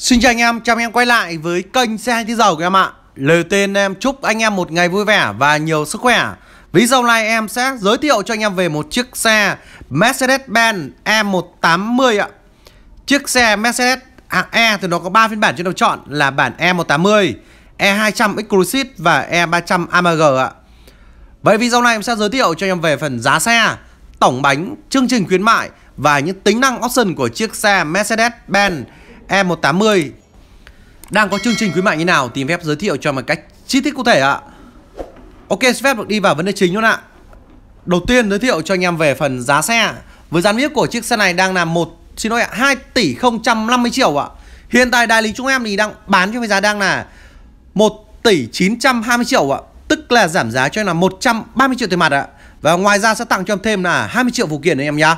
Xin chào anh em, chào anh em quay lại với kênh xe 2 dầu của em ạ Lời tên em chúc anh em một ngày vui vẻ và nhiều sức khỏe Video này em sẽ giới thiệu cho anh em về một chiếc xe Mercedes-Benz E180 ạ Chiếc xe Mercedes hạng E thì nó có 3 phiên bản cho đầu chọn là bản E180 E200 Exclusive và E300 AMG ạ Vậy video này em sẽ giới thiệu cho anh em về phần giá xe Tổng bánh, chương trình khuyến mại và những tính năng option của chiếc xe Mercedes-Benz E M180 Đang có chương trình khuyến mại như nào tìm phép giới thiệu cho một cách chi tiết cụ thể ạ Ok xin phép được đi vào vấn đề chính luôn ạ Đầu tiên giới thiệu cho anh em về phần giá xe Với giá niêm của chiếc xe này đang là một xin lỗi ạ 2 tỷ 050 triệu ạ Hiện tại đại lý chúng em thì đang bán cho với giá đang là 1 tỷ 920 triệu ạ Tức là giảm giá cho em là 130 triệu tiền mặt ạ Và ngoài ra sẽ tặng cho em thêm là 20 triệu phụ kiện anh em nhá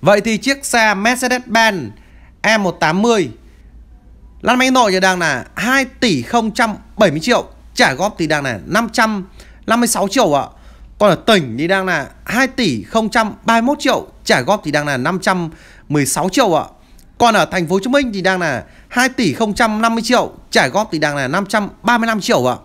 Vậy thì chiếc xe Mercedes-Benz E180 Lan Máy Nội thì đang là 2 tỷ 070 triệu Trả góp thì đang là 556 triệu ạ Còn ở tỉnh thì đang là 2 tỷ 031 triệu Trả góp thì đang là 516 triệu ạ Còn ở thành phố Hồ Chí Minh thì đang là 2 tỷ 050 triệu Trả góp thì đang là 535 triệu ạ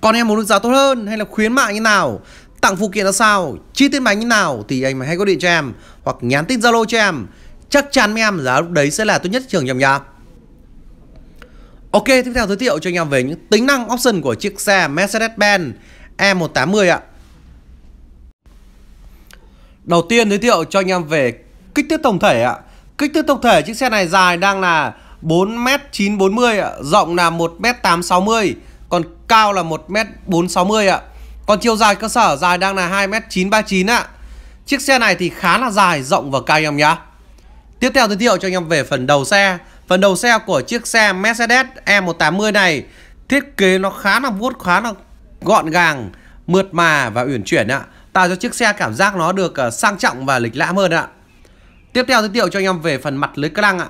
Còn em muốn được giá tốt hơn hay là khuyến mại như nào Tặng phụ kiện là sao Chi tiết bánh như nào Thì anh hãy gọi điện cho em Hoặc nhắn tin Zalo cho em chắc chắn mấy em giá lúc đấy sẽ là tốt nhất trường nhầm nhà. Ok, tiếp theo giới thiệu cho anh em về những tính năng option của chiếc xe Mercedes-Benz E180 ạ. Đầu tiên giới thiệu cho anh em về kích thước tổng thể ạ. Kích thước tổng thể chiếc xe này dài đang là 4m940 ạ, rộng là 1m860, còn cao là 1m460 ạ. Còn chiều dài cơ sở dài đang là 2m939 ạ. Chiếc xe này thì khá là dài, rộng và cao anh em nhá. Tiếp theo giới thiệu cho anh em về phần đầu xe Phần đầu xe của chiếc xe Mercedes E180 này Thiết kế nó khá là vuốt, khá là gọn gàng, mượt mà và uyển chuyển ạ Tạo cho chiếc xe cảm giác nó được ờ, sang trọng và lịch lãm hơn ạ Tiếp theo giới thiệu cho anh em về phần mặt lưới ca lăng ạ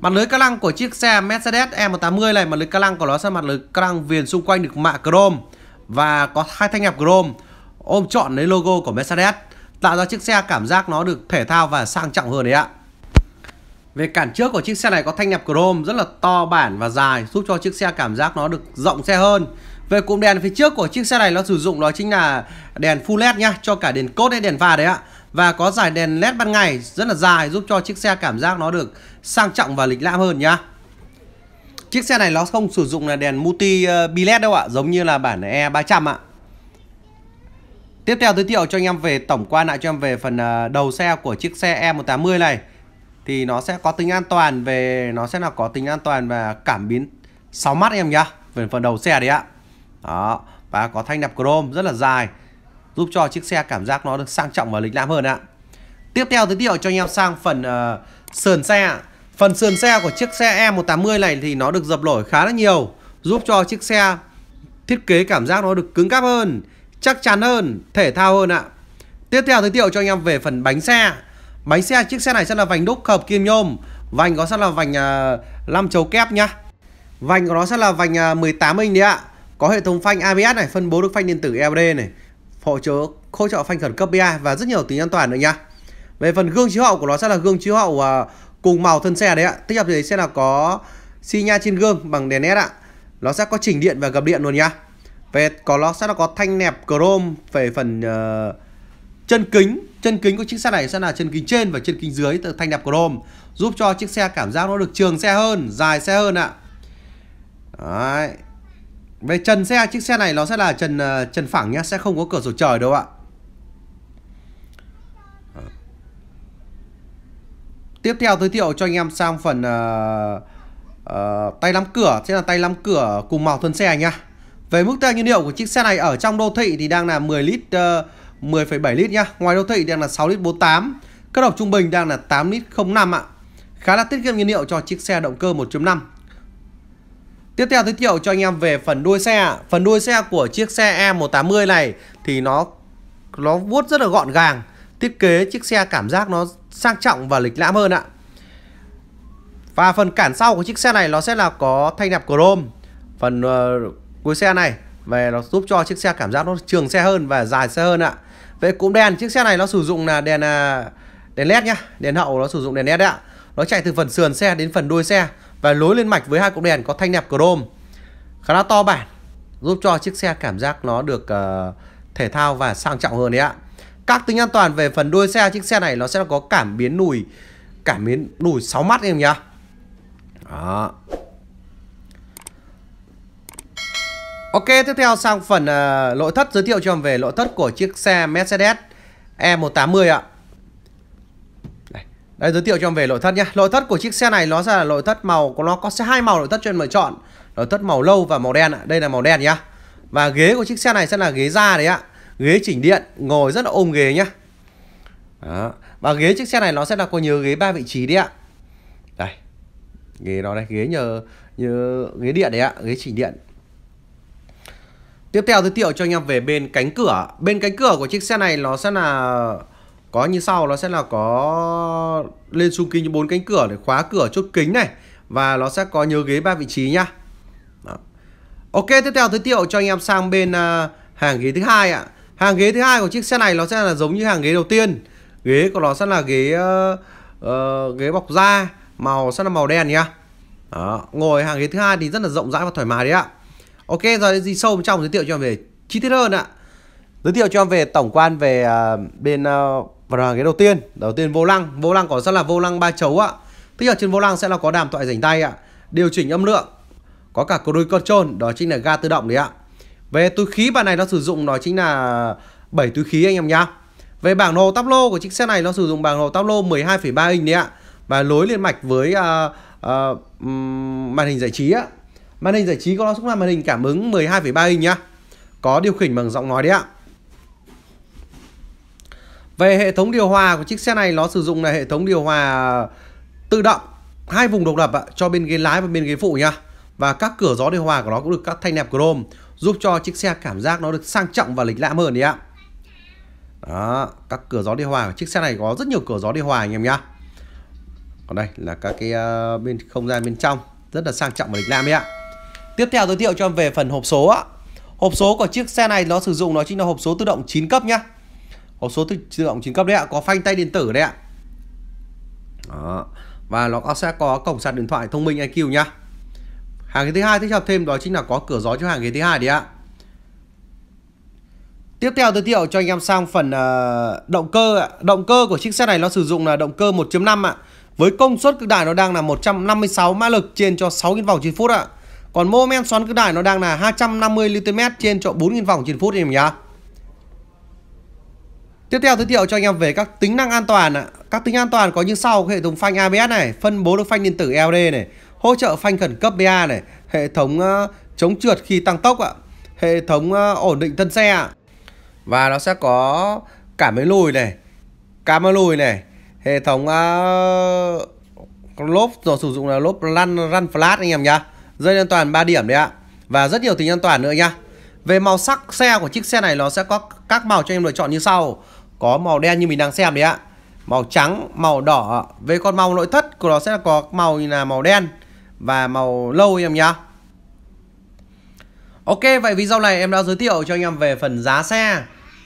Mặt lưới ca lăng của chiếc xe Mercedes E180 này Mặt lưới ca lăng của nó sẽ mặt lưới ca lăng viền xung quanh được mạ chrome Và có hai thanh nhạc chrome Ôm trọn lấy logo của Mercedes Tạo ra chiếc xe cảm giác nó được thể thao và sang trọng hơn đấy ạ về cản trước của chiếc xe này có thanh nhập chrome rất là to bản và dài giúp cho chiếc xe cảm giác nó được rộng xe hơn. Về cụm đèn phía trước của chiếc xe này nó sử dụng đó chính là đèn full led nhá, cho cả đèn cốt hay đèn pha đấy ạ. Và có dải đèn led ban ngày rất là dài giúp cho chiếc xe cảm giác nó được sang trọng và lịch lãm hơn nhá. Chiếc xe này nó không sử dụng là đèn multi ờ, bi led đâu ạ, giống như là bản E300 ạ. Tiếp theo giới thiệu cho anh em về tổng quan lại cho em về phần ờ, đầu xe của chiếc xe E180 này thì nó sẽ có tính an toàn về nó sẽ là có tính an toàn và cảm biến 6 mắt em nhá về phần đầu xe đấy ạ đó và có thanh nạp chrome rất là dài giúp cho chiếc xe cảm giác nó được sang trọng và lịch lãm hơn ạ tiếp theo giới thiệu cho anh em sang phần uh, sườn xe phần sườn xe của chiếc xe E180 này thì nó được dập nổi khá là nhiều giúp cho chiếc xe thiết kế cảm giác nó được cứng cáp hơn chắc chắn hơn thể thao hơn ạ tiếp theo giới thiệu cho anh em về phần bánh xe Bánh xe chiếc xe này sẽ là vành đúc hợp kim nhôm Vành có sẽ là vành uh, à, 5 chấu kép nhá Vành của nó sẽ là vành uh, à, 18 inch đấy ạ Có hệ thống phanh ABS này Phân bố được phanh điện tử LD e này Hỗ trợ, hỗ trợ phanh khẩn cấp BA Và rất nhiều tính an toàn nữa nhá Về phần gương chiếu hậu của nó sẽ là gương chiếu hậu uh, Cùng màu thân xe đấy ạ Tích hợp thì sẽ là có xi nha trên gương bằng đèn LED ạ Nó sẽ có chỉnh điện và gập điện luôn nhá Về có nó sẽ là có thanh nẹp chrome Về phần uh, chân kính chân kính của chiếc xe này sẽ là chân kính trên và chân kính dưới từ thanh đẹp chrome giúp cho chiếc xe cảm giác nó được trường xe hơn dài xe hơn ạ Đấy. về trần xe chiếc xe này nó sẽ là trần ờ, trần phẳng nhá sẽ không có cửa sổ trời đâu ạ tiếp theo giới thiệu cho anh em sang phần uh, uh, tay nắm cửa sẽ là tay nắm cửa cùng màu thân xe nhá về mức tiêu nhiên liệu của chiếc xe này ở trong đô thị thì đang là 10 lít uh, 10,7 lít nhá. Ngoài đô thị đang là 6 lít 48. Cơ động trung bình đang là 8 lít 05 ạ. Khá là tiết kiệm nhiên liệu cho chiếc xe động cơ 1.5. Tiếp theo giới thiệu cho anh em về phần đuôi xe. Phần đuôi xe của chiếc xe E180 này thì nó nó vuốt rất là gọn gàng. Thiết kế chiếc xe cảm giác nó sang trọng và lịch lãm hơn ạ. Và phần cản sau của chiếc xe này nó sẽ là có thanh nạp chrome. Phần ờ, uh, cuối xe này về nó giúp cho chiếc xe cảm giác nó trường xe hơn và dài xe hơn ạ về cụm đèn chiếc xe này nó sử dụng là đèn à, đèn led nhá đèn hậu nó sử dụng đèn led ạ nó chạy từ phần sườn xe đến phần đuôi xe và lối lên mạch với hai cụm đèn có thanh nẹp chrome khá là to bản giúp cho chiếc xe cảm giác nó được uh, thể thao và sang trọng hơn đấy ạ các tính an toàn về phần đuôi xe chiếc xe này nó sẽ có cảm biến lùi cảm biến lùi 6 mắt em nhá đó Ok, tiếp theo sang phần uh, thất giới thiệu cho em về nội thất của chiếc xe Mercedes E180 ạ. Đây, đây giới thiệu cho em về nội thất nhé. Nội thất của chiếc xe này nó ra là nội thất màu nó có sẽ hai màu nội thất cho em lựa chọn. Nội thất màu lâu và màu đen ạ. Đây là màu đen nhá. Và ghế của chiếc xe này sẽ là ghế da đấy ạ. Ghế chỉnh điện, ngồi rất là ôm ghế nhá. Đó. Và ghế chiếc xe này nó sẽ là có nhiều ghế ba vị trí đấy ạ. Đây. Ghế đó đây, ghế nhờ, như ghế điện đấy ạ, ghế chỉnh điện. Tiếp theo giới thiệu cho anh em về bên cánh cửa Bên cánh cửa của chiếc xe này nó sẽ là Có như sau nó sẽ là có Lên xung kinh như bốn cánh cửa để khóa cửa chốt kính này Và nó sẽ có nhớ ghế ba vị trí nhá Đó. Ok tiếp theo giới thiệu cho anh em sang bên uh, hàng ghế thứ hai ạ Hàng ghế thứ hai của chiếc xe này nó sẽ là giống như hàng ghế đầu tiên Ghế của nó sẽ là ghế uh, uh, Ghế bọc da Màu sẽ là màu đen nhá Đó. Ngồi hàng ghế thứ hai thì rất là rộng rãi và thoải mái đấy ạ Ok rồi gì sâu trong giới thiệu cho em về chi tiết hơn ạ. Giới thiệu cho em về tổng quan về uh, bên uh, và ghế đầu tiên, đầu tiên vô lăng, vô lăng có rất là vô lăng ba chấu ạ. Tức là trên vô lăng sẽ là có đàm thoại rảnh tay ạ, điều chỉnh âm lượng, có cả cruise control, đó chính là ga tự động đấy ạ. Về túi khí bạn này nó sử dụng nó chính là 7 túi khí anh em nhá. Về bảng hồ táp lô của chiếc xe này nó sử dụng bảng hồ táp lô 12,3 inch đấy ạ và lối liên mạch với uh, uh, màn hình giải trí á Màn hình giải trí của nó cũng là màn hình cảm ứng 12,3 inch nhá. Có điều khiển bằng giọng nói đấy ạ. Về hệ thống điều hòa của chiếc xe này nó sử dụng là hệ thống điều hòa tự động hai vùng độc lập ạ, cho bên ghế lái và bên ghế phụ nhá. Và các cửa gió điều hòa của nó cũng được các thanh nẹp chrome giúp cho chiếc xe cảm giác nó được sang trọng và lịch lãm hơn đấy ạ. Đó, các cửa gió điều hòa của chiếc xe này có rất nhiều cửa gió điều hòa anh em nhá. Còn đây là các cái ờ, bên không gian bên trong rất là sang trọng và lịch lãm đấy ạ. Tiếp theo giới thiệu cho em về phần hộp số á Hộp số của chiếc xe này nó sử dụng nó chính là hộp số tự động 9 cấp nhá. Hộp số tự động 9 cấp đấy ạ, có phanh tay điện tử đấy ạ. Đó. Và nó sẽ có cổng sạc điện thoại thông minh IQ nhá. Hàng ghế thứ hai thích hợp thêm đó chính là có cửa gió cho hàng ghế thứ hai đấy ạ. Tiếp theo giới thiệu cho anh em sang phần ờ, động cơ Động cơ của chiếc xe này nó sử dụng là động cơ 1.5 ạ. Với công suất cực đại nó đang là 156 mã lực trên cho 6.000 vòng trên phút ạ. Còn moment xoắn cực đại nó đang là 250 Nm trên cho 4.000 vòng trên phút anh em nhá. Tiếp theo giới thiệu cho anh em về các tính năng an toàn ạ. Các tính an toàn có như sau hệ thống phanh ABS này, phân bố được phanh điện tử ld này, hỗ trợ phanh khẩn cấp BA này, hệ thống ờ, chống trượt khi tăng tốc ạ, hệ thống ờ, ổn định thân xe ạ. Và nó sẽ có cảm biến lùi này, camera lùi này, hệ thống uh, lốp rồi sử dụng là lốp lăn run flat anh em nhá dây an toàn 3 điểm đấy ạ và rất nhiều tính an toàn nữa nha về màu sắc xe của chiếc xe này nó sẽ có các màu cho em lựa chọn như sau có màu đen như mình đang xem đấy ạ màu trắng màu đỏ về con màu nội thất của nó sẽ có màu như là màu đen và màu lâu em nhá Ok vậy video này em đã giới thiệu cho anh em về phần giá xe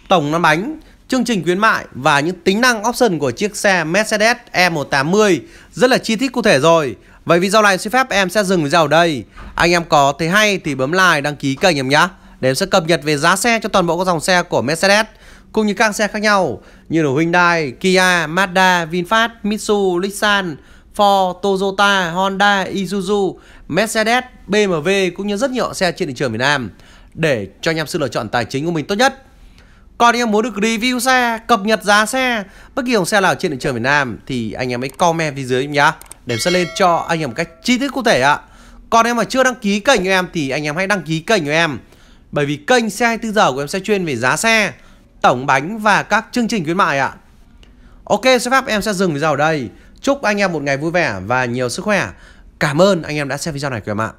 tổng năm bánh chương trình khuyến mại và những tính năng option của chiếc xe Mercedes E180 rất là chi tiết cụ thể rồi Vậy video này xin phép em sẽ dừng video ở đây Anh em có thấy hay thì bấm like đăng ký kênh em nhé Để em sẽ cập nhật về giá xe cho toàn bộ các dòng xe của Mercedes Cũng như các xe khác nhau Như là Hyundai, Kia, Mazda, VinFast, Mitsubishi, Nissan Ford, Toyota, Honda, Isuzu, Mercedes, BMW cũng như rất nhiều xe trên thị trường Việt Nam để cho anh em sự lựa chọn tài chính của mình tốt nhất. Còn anh em muốn được review xe, cập nhật giá xe, bất kỳ dòng xe nào trên thị trường Việt Nam thì anh em hãy comment phía dưới nhá. Điểm xuất lên cho anh em một cách chi tiết cụ thể ạ Còn em mà chưa đăng ký kênh của em thì anh em hãy đăng ký kênh của em Bởi vì kênh xe 24 giờ của em sẽ chuyên về giá xe Tổng bánh và các chương trình khuyến mại ạ Ok xin phép em sẽ dừng video ở đây Chúc anh em một ngày vui vẻ và nhiều sức khỏe Cảm ơn anh em đã xem video này của em ạ